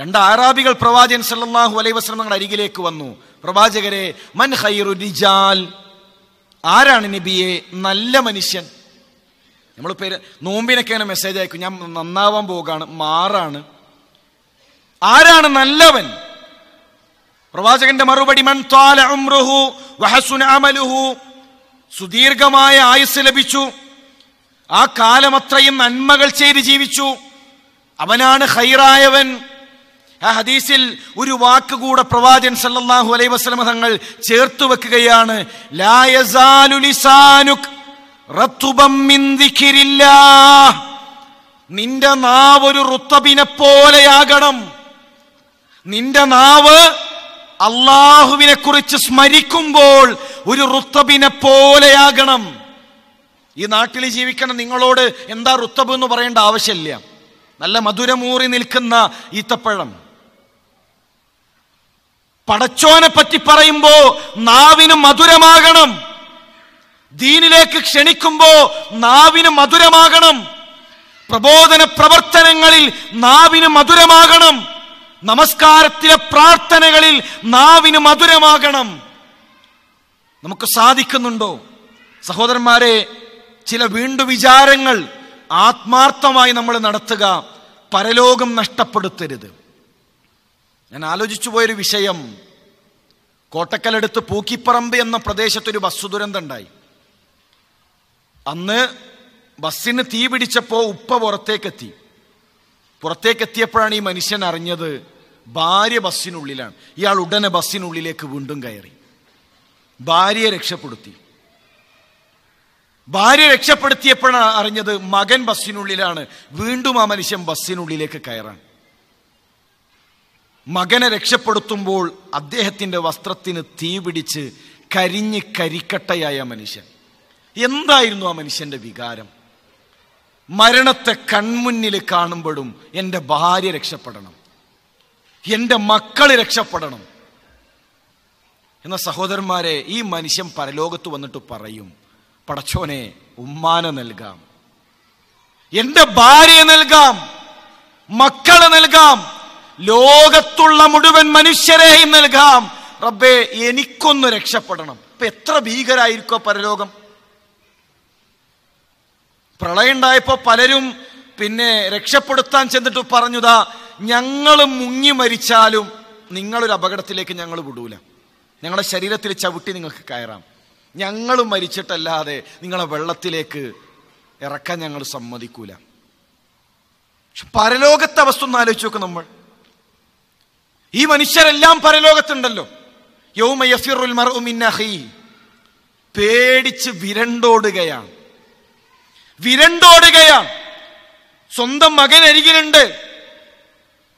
രണ്ട് ആറാബികൾ പ്രവാചകൻ സല്ലാഹു അലൈ വസ്ലമങ്ങളുടെ അരികിലേക്ക് വന്നു പ്രവാചകരെ മൻ ഹൈറു റിജാൽ ആരാണ് നബിയെ നല്ല മനുഷ്യൻ നമ്മൾ പേര് നോമ്പിനൊക്കെ അങ്ങനെ മെസ്സേജ് അയക്കും ഞാൻ നന്നാവാൻ പോവുകയാണ് മാറാണ് ആരാണ് നല്ലവൻ പ്രവാചകന്റെ മറുപടി മൻ ത്വാല ഉംറുഹു വഹസുന അമലുഹു സുദീർഘമായ ആയുസ് ലഭിച്ചു ആ കാലം അത്രയും നന്മകൾ ചെയ്ത് ജീവിച്ചു അവനാണ് ഹൈറായവൻ ആ ഹദീസിൽ ഒരു വാക്ക് കൂടെ പ്രവാചൻ സല്ലല്ലാഹു അലൈഹി വസല്ലം തങ്ങൾ ചേർത്തു വെക്കുകയാണ് നിന്റെ നാവ് ഒരു റുത്തബിനെ പോലെയാകണം നിന്റെ നാവ് അള്ളാഹുവിനെ കുറിച്ച് സ്മരിക്കുമ്പോൾ ഒരു റുത്തബിനെ പോലെയാകണം ഈ നാട്ടിൽ ജീവിക്കണം നിങ്ങളോട് എന്താ റുത്തബ് എന്ന് പറയേണ്ട ആവശ്യമില്ല നല്ല മധുരമൂറി നിൽക്കുന്ന ഈത്തപ്പഴം പടച്ചോനെ പറ്റി പറയുമ്പോ നാവിന് മധുരമാകണം ദീനിലേക്ക് ക്ഷണിക്കുമ്പോ നാവിന് മധുരമാകണം പ്രബോധന പ്രവർത്തനങ്ങളിൽ നാവിന് മധുരമാകണം നമസ്കാരത്തിലെ പ്രാർത്ഥനകളിൽ നാവിന് മധുരമാകണം നമുക്ക് സാധിക്കുന്നുണ്ടോ സഹോദരന്മാരെ ചില വീണ്ടു വിചാരങ്ങൾ ആത്മാർത്ഥമായി നമ്മൾ നടത്തുക പരലോകം നഷ്ടപ്പെടുത്തരുത് ഞാൻ ആലോചിച്ചു പോയൊരു വിഷയം കോട്ടക്കലെടുത്ത് പൂക്കിപ്പറമ്പ് എന്ന പ്രദേശത്തൊരു ബസ് ഉണ്ടായി അന്ന് ബസ്സിന് തീ പിടിച്ചപ്പോൾ ഉപ്പ പുറത്തേക്കെത്തി പുറത്തേക്കെത്തിയപ്പോഴാണ് ഈ മനുഷ്യൻ അറിഞ്ഞത് ഭാര്യ ബസ്സിനുള്ളിലാണ് ഇയാൾ ഉടനെ ബസ്സിനുള്ളിലേക്ക് വീണ്ടും കയറി ഭാര്യയെ രക്ഷപ്പെടുത്തി ഭാര്യ രക്ഷപ്പെടുത്തിയപ്പോഴാണ് അറിഞ്ഞത് മകൻ ബസ്സിനുള്ളിലാണ് വീണ്ടും ആ മനുഷ്യൻ ബസ്സിനുള്ളിലേക്ക് കയറാൻ മകനെ രക്ഷപ്പെടുത്തുമ്പോൾ അദ്ദേഹത്തിൻ്റെ വസ്ത്രത്തിന് തീപിടിച്ച് കരിഞ്ഞ് കരിക്കട്ടയായ മനുഷ്യൻ എന്തായിരുന്നു ആ മനുഷ്യൻ്റെ വികാരം മരണത്തെ കൺമുന്നിൽ കാണുമ്പോഴും എൻ്റെ ഭാര്യ രക്ഷപ്പെടണം എൻ്റെ മക്കൾ രക്ഷപ്പെടണം എന്ന സഹോദരന്മാരെ ഈ മനുഷ്യൻ പരലോകത്ത് വന്നിട്ട് പറയും പടച്ചോനെ ഉമ്മാനെ നൽകാം എൻ്റെ ഭാര്യയെ നൽകാം മക്കളെ നൽകാം ലോകത്തുള്ള മുഴുവൻ മനുഷ്യരെയും നൽകാം റബ്ബേ എനിക്കൊന്ന് രക്ഷപ്പെടണം ഇപ്പൊ എത്ര ഭീകരായിരിക്കോ പരലോകം ഉണ്ടായപ്പോ പലരും പിന്നെ രക്ഷപ്പെടുത്താൻ ചെന്നിട്ട് പറഞ്ഞുതാ ഞങ്ങൾ മുങ്ങി മരിച്ചാലും നിങ്ങളൊരു അപകടത്തിലേക്ക് ഞങ്ങൾ വിടൂല ഞങ്ങളുടെ ശരീരത്തിൽ ചവിട്ടി നിങ്ങൾക്ക് കയറാം ഞങ്ങൾ മരിച്ചിട്ടല്ലാതെ നിങ്ങളെ വെള്ളത്തിലേക്ക് ഇറക്കാൻ ഞങ്ങൾ സമ്മതിക്കൂല പരലോകത്തെ അവസ്ഥ ഒന്ന് ആലോചിച്ച് നോക്കും നമ്മൾ ഈ മനുഷ്യരെല്ലാം പരലോകത്തുണ്ടല്ലോ യൗമ യഫിറുൽ പേടിച്ച് വിരണ്ടോടുകയാണ് വിരണ്ടോടുകയാണ് സ്വന്തം മകൻ അരികിലുണ്ട്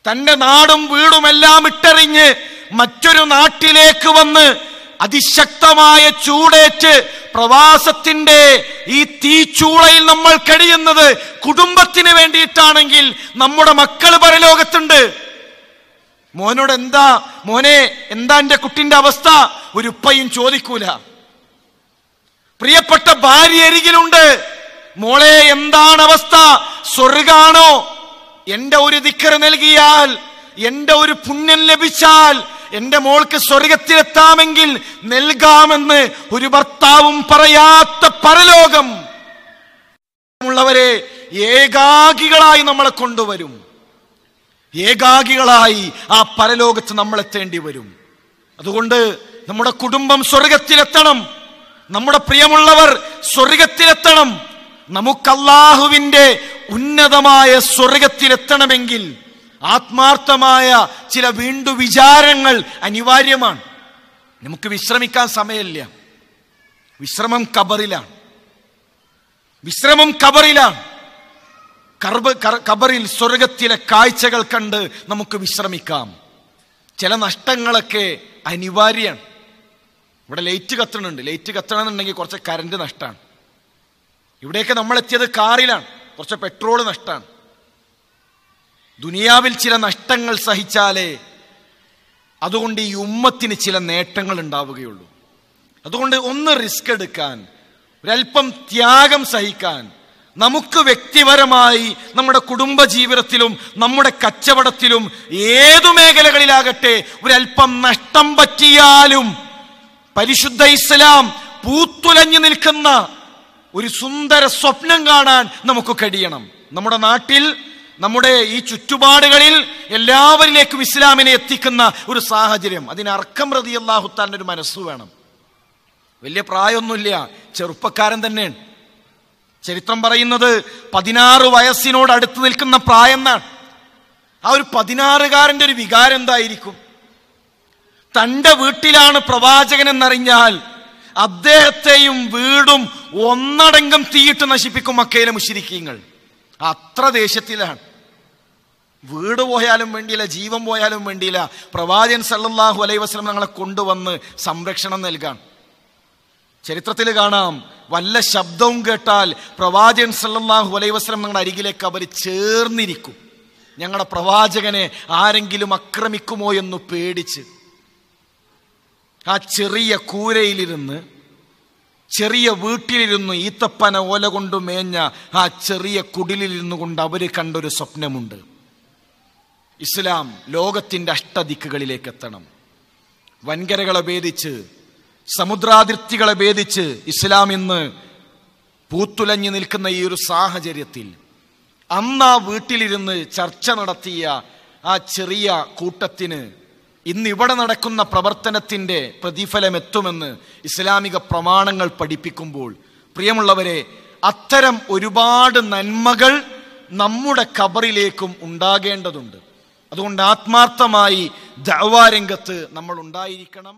തന്റെ നാടും വീടുമെല്ലാം ഇട്ടെറിഞ്ഞ് മറ്റൊരു നാട്ടിലേക്ക് വന്ന് അതിശക്തമായ ചൂടേറ്റ് പ്രവാസത്തിന്റെ ഈ തീച്ചൂളയിൽ നമ്മൾ കഴിയുന്നത് കുടുംബത്തിന് വേണ്ടിയിട്ടാണെങ്കിൽ നമ്മുടെ മക്കൾ പരലോകത്തുണ്ട് മോനോട് എന്താ മോനെ എന്താ എന്റെ കുട്ടിന്റെ അവസ്ഥ ഒരു ഉപ്പയും ചോദിക്കൂല പ്രിയപ്പെട്ട ഭാര്യ അരികിലുണ്ട് മോളെ എന്താണ് അവസ്ഥ സ്വർഗാണോ എന്റെ ഒരു ദിക്കർ നൽകിയാൽ എന്റെ ഒരു പുണ്യം ലഭിച്ചാൽ എന്റെ മോൾക്ക് സ്വർഗത്തിലെത്താമെങ്കിൽ നൽകാമെന്ന് ഒരു ഭർത്താവും പറയാത്ത പരലോകം ഉള്ളവരെ ഏകാഗികളായി നമ്മളെ കൊണ്ടുവരും ഏകാഗികളായി ആ പരലോകത്ത് നമ്മൾ എത്തേണ്ടി വരും അതുകൊണ്ട് നമ്മുടെ കുടുംബം സ്വർഗത്തിലെത്തണം നമ്മുടെ പ്രിയമുള്ളവർ സ്വർഗത്തിലെത്തണം നമുക്ക് ഉന്നതമായ സ്വർഗത്തിലെത്തണമെങ്കിൽ ആത്മാർത്ഥമായ ചില വീണ്ടു വിചാരങ്ങൾ അനിവാര്യമാണ് നമുക്ക് വിശ്രമിക്കാൻ സമയമില്ല വിശ്രമം കബറിലാണ് വിശ്രമം കബറിലാണ് കർബ് കബറിൽ സ്വർഗത്തിലെ കാഴ്ചകൾ കണ്ട് നമുക്ക് വിശ്രമിക്കാം ചില നഷ്ടങ്ങളൊക്കെ അനിവാര്യമാണ് ഇവിടെ ലൈറ്റ് കത്തണുണ്ട് ലൈറ്റ് കത്തണമെന്നുണ്ടെങ്കിൽ കുറച്ച് കറണ്ട് നഷ്ടമാണ് ഇവിടെയൊക്കെ നമ്മൾ കാറിലാണ് കുറച്ച് പെട്രോൾ നഷ്ടമാണ് ദുനിയാവിൽ ചില നഷ്ടങ്ങൾ സഹിച്ചാലേ അതുകൊണ്ട് ഈ ഉമ്മത്തിന് ചില നേട്ടങ്ങൾ ഉണ്ടാവുകയുള്ളൂ അതുകൊണ്ട് ഒന്ന് റിസ്ക് എടുക്കാൻ ഒരൽപ്പം ത്യാഗം സഹിക്കാൻ നമുക്ക് വ്യക്തിപരമായി നമ്മുടെ കുടുംബ ജീവിതത്തിലും നമ്മുടെ കച്ചവടത്തിലും ഏതു മേഖലകളിലാകട്ടെ ഒരല്പം നഷ്ടം പറ്റിയാലും പരിശുദ്ധ ഇസ്ലാം പൂത്തുലഞ്ഞു നിൽക്കുന്ന ഒരു സുന്ദര സ്വപ്നം കാണാൻ നമുക്ക് കഴിയണം നമ്മുടെ നാട്ടിൽ നമ്മുടെ ഈ ചുറ്റുപാടുകളിൽ എല്ലാവരിലേക്കും ഇസ്ലാമിനെ എത്തിക്കുന്ന ഒരു സാഹചര്യം അതിന് അർക്കം പ്രതി അള്ളാഹുത്താൻ്റെ ഒരു മനസ്സ് വേണം വലിയ പ്രായമൊന്നുമില്ല ചെറുപ്പക്കാരൻ തന്നെയാണ് ചരിത്രം പറയുന്നത് പതിനാറ് വയസ്സിനോട് അടുത്ത് നിൽക്കുന്ന പ്രായം ആ ഒരു പതിനാറുകാരൻ്റെ ഒരു വികാരം എന്തായിരിക്കും തൻ്റെ വീട്ടിലാണ് പ്രവാചകൻ എന്നറിഞ്ഞാൽ അദ്ദേഹത്തെയും വീടും ഒന്നടങ്കം തീയിട്ട് നശിപ്പിക്കും മക്കയിലെ മുഷിരിക്കീങ്ങൾ അത്ര ദേശത്തിലാണ് വീട് പോയാലും വേണ്ടിയില്ല ജീവൻ പോയാലും വേണ്ടിയില്ല പ്രവാചകൻ സല്ലാഹു അലൈവസ്ലം ഞങ്ങളെ കൊണ്ടുവന്ന് സംരക്ഷണം നൽകാൻ ചരിത്രത്തിൽ കാണാം വല്ല ശബ്ദവും കേട്ടാൽ പ്രവാചകൻ സല്ലാഹു അലൈവസ്ലം ഞങ്ങളുടെ അരികിലേക്ക് അവർ ചേർന്നിരിക്കും ഞങ്ങളുടെ പ്രവാചകനെ ആരെങ്കിലും ആക്രമിക്കുമോ എന്ന് പേടിച്ച് ആ ചെറിയ കൂരയിലിരുന്ന് ചെറിയ വീട്ടിലിരുന്ന് ഈത്തപ്പന ഓല കൊണ്ട് മേഞ്ഞ ആ ചെറിയ കുടിലിരുന്നു കൊണ്ട് അവർ കണ്ടൊരു സ്വപ്നമുണ്ട് ഇസ്ലാം ലോകത്തിൻ്റെ അഷ്ടദിക്കുകളിലേക്ക് എത്തണം വൻകരകളെ ഭേദിച്ച് സമുദ്രാതിർത്തികളെ ഭേദിച്ച് ഇസ്ലാം ഇന്ന് പൂത്തുലഞ്ഞു നിൽക്കുന്ന ഈ ഒരു സാഹചര്യത്തിൽ അന്ന് ആ വീട്ടിലിരുന്ന് ചർച്ച നടത്തിയ ആ ചെറിയ കൂട്ടത്തിന് ഇന്ന് ഇവിടെ നടക്കുന്ന പ്രവർത്തനത്തിൻ്റെ പ്രതിഫലം എത്തുമെന്ന് ഇസ്ലാമിക പ്രമാണങ്ങൾ പഠിപ്പിക്കുമ്പോൾ പ്രിയമുള്ളവരെ അത്തരം ഒരുപാട് നന്മകൾ നമ്മുടെ കബറിലേക്കും ഉണ്ടാകേണ്ടതുണ്ട് അതുകൊണ്ട് ആത്മാർത്ഥമായി ദവാരംഗത്ത് നമ്മൾ ഉണ്ടായിരിക്കണം